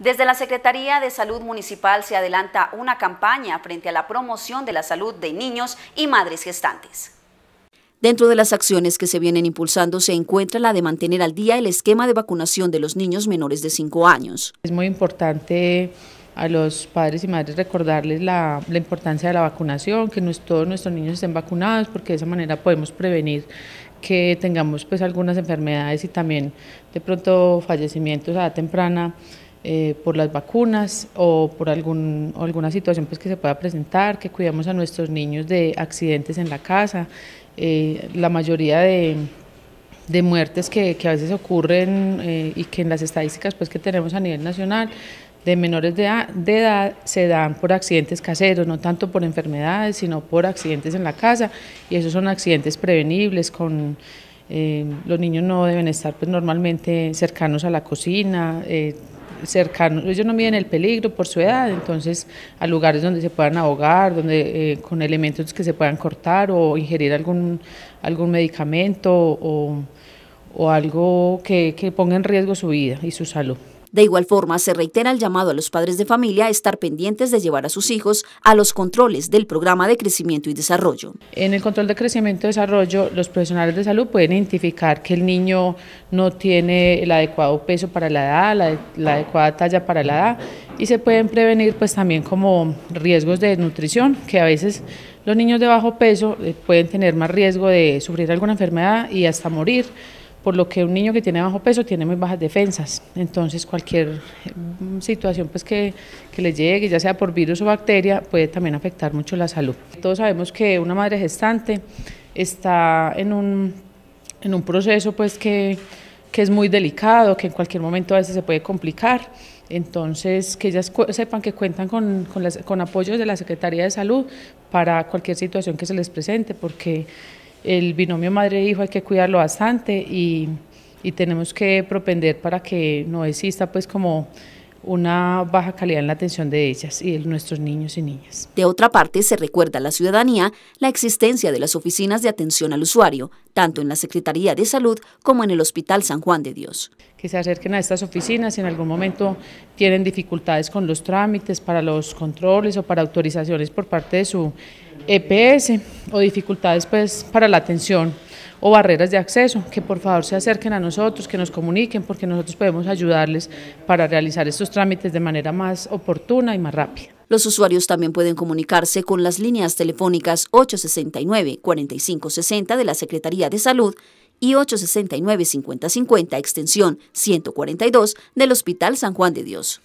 Desde la Secretaría de Salud Municipal se adelanta una campaña frente a la promoción de la salud de niños y madres gestantes. Dentro de las acciones que se vienen impulsando se encuentra la de mantener al día el esquema de vacunación de los niños menores de 5 años. Es muy importante a los padres y madres recordarles la, importancia de la vacunación, que todos nuestros niños estén vacunados porque de esa manera podemos prevenir que tengamos pues algunas enfermedades y también de pronto fallecimientos a temprana eh, por las vacunas o por algún, alguna situación pues, que se pueda presentar, que cuidemos a nuestros niños de accidentes en la casa. Eh, la mayoría de, de muertes que, que, a veces ocurren eh, y que en las estadísticas pues, que tenemos a nivel nacional de menores de, edad se dan por accidentes caseros, no tanto por enfermedades, sino por accidentes en la casa y esos son accidentes prevenibles con... los niños no deben estar pues, normalmente cercanos a la cocina, eh, cercanos, ellos no miden el peligro por su edad, entonces a lugares donde se puedan ahogar, donde eh, con elementos que se puedan cortar o ingerir algún, algún medicamento o o algo que, ponga en riesgo su vida y su salud. De igual forma, se reitera el llamado a los padres de familia a estar pendientes de llevar a sus hijos a los controles del programa de crecimiento y desarrollo. En el control de crecimiento y desarrollo, los profesionales de salud pueden identificar que el niño no tiene el adecuado peso para la edad, la, adecuada talla para la edad y se pueden prevenir pues también como riesgos de desnutrición, que a veces los niños de bajo peso eh, pueden tener más riesgo de sufrir alguna enfermedad y hasta morir por lo que un niño que tiene bajo peso tiene muy bajas defensas. Entonces cualquier mm, situación pues que, le llegue, ya sea por virus o bacteria, puede también afectar mucho la salud. Todos sabemos que una madre gestante está en un, proceso pues que, es muy delicado, que en cualquier momento a veces se puede complicar. Entonces, que ellas sepan que cuentan con, con, con apoyos de la Secretaría de Salud para cualquier situación que se les presente, porque el binomio madre-hijo hay que cuidarlo bastante y, y tenemos que propender para que no exista pues como una baja calidad en la atención de ellas y de nuestros niños y niñas. De otra parte, se recuerda a la ciudadanía la existencia de las oficinas de atención al usuario, tanto en la Secretaría de Salud como en el Hospital San Juan de Dios. Que se acerquen a estas oficinas si en algún momento tienen dificultades con los trámites, para los controles o para autorizaciones por parte de su EPS o dificultades pues para la atención o barreras de acceso, que por favor se acerquen a nosotros, que nos comuniquen, porque nosotros podemos ayudarles para realizar estos trámites de manera más oportuna y más rápida. Los usuarios también pueden comunicarse con las líneas telefónicas 869-4560 de la Secretaría de Salud y 869-5050, extensión 142 del Hospital San Juan de Dios.